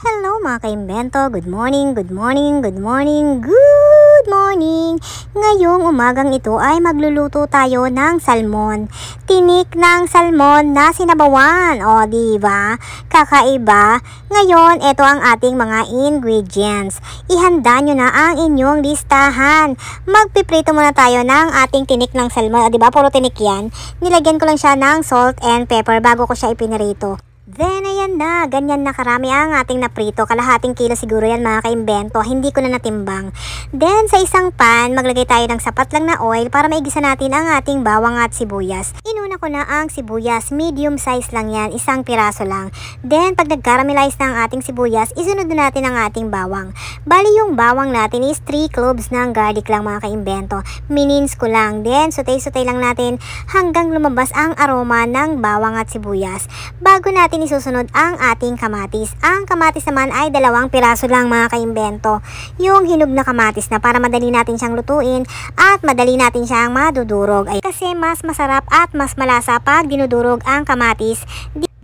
Hello mga kaimbento, good morning, good morning, good morning, good morning! Ngayong umagang ito ay magluluto tayo ng salmon. Tinik ng salmon na sinabawan, o di ba? Kakaiba. Ngayon, ito ang ating mga ingredients. Ihanda nyo na ang inyong listahan. Magpiprito muna tayo ng ating tinik ng salmon, o di ba? Puro tinik yan. Nilagyan ko lang siya ng salt and pepper bago ko siya ipinirito. Then ayan na, ganyan na karami ah, ang ating naprito. Kalahating kilo siguro yan mga kaimbento. Hindi ko na natimbang. Then sa isang pan, maglagay tayo ng sapat lang na oil para maigisa natin ang ating bawang at sibuyas ko na ang sibuyas. Medium size lang yan. Isang piraso lang. Then, pag nag-caramelize na ang ating sibuyas, isunod na natin ang ating bawang. Bali yung bawang natin is 3 cloves ng garlic lang mga kaimbento. Minins ko lang. Then, sutay-sutay lang natin hanggang lumabas ang aroma ng bawang at sibuyas. Bago natin isusunod ang ating kamatis. Ang kamatis naman ay dalawang piraso lang mga kaimbento. Yung hinog na kamatis na para madali natin siyang lutuin at madali natin siyang madudurog. Ay, kasi mas masarap at mas malaki malasa pag dinudurog ang kamatis.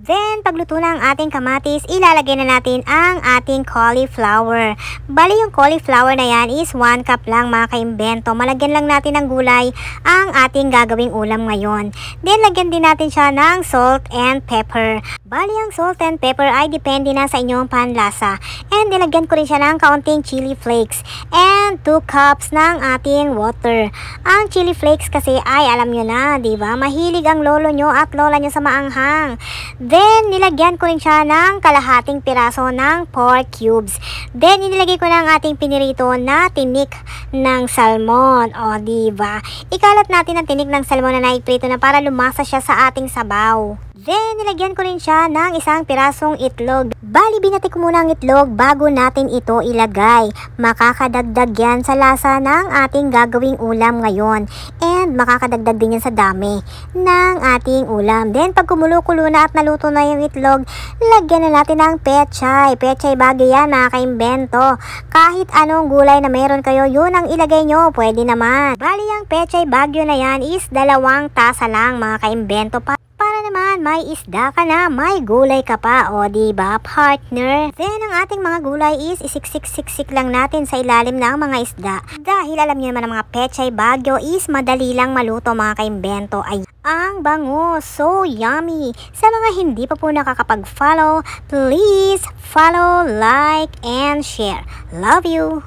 Then, pagluto na ang ating kamatis, ilalagay na natin ang ating cauliflower. Bali, yung cauliflower na yan is 1 cup lang mga kaimbento. Malagyan lang natin ng gulay ang ating gagawing ulam ngayon. Then, lagyan din natin siya ng salt and pepper. Bali, ang salt and pepper ay depende na sa inyong panlasa. And, ilagyan ko rin siya ng kaunting chili flakes and 2 cups ng ating water. Ang chili flakes kasi ay alam nyo na, di ba? Mahilig ang lolo nyo at lola nyo sa maanghang. Then, Then, nilagyan ko rin siya ng kalahating piraso ng pork cubes. Then, inilagay ko na ang ating pinirito na tinik ng salmon. O, diba? Ikalat natin ang tinik ng salmon na naiprito na para lumasa siya sa ating sabaw. Then, nilagyan ko rin siya ng isang pirasong itlog. Bali, binati ko muna ang itlog bago natin ito ilagay. Makakadagdag yan sa lasa ng ating gagawing ulam ngayon. And, makakadagdag din yan sa dami ng ating ulam. Then, pag kumulo-kulo na at naluto na yung itlog, lagyan na natin ng pechay. Pechay bagay yan, nakakaimbento. Kahit anong gulay na meron kayo, yun ang ilagay nyo. Pwede naman. Bali, ang pechay bagyo na yan is dalawang tasa lang, mga kaimbento pa naman, may isda ka na, may gulay ka pa, o ba diba, partner? Then, ang ating mga gulay is isiksik-siksik lang natin sa ilalim ng mga isda. Dahil alam niyo naman ang mga pechay bagyo is madali lang maluto mga kaimbento. Ay, ang bango, so yummy! Sa mga hindi pa po nakakapag-follow, please follow, like, and share. Love you!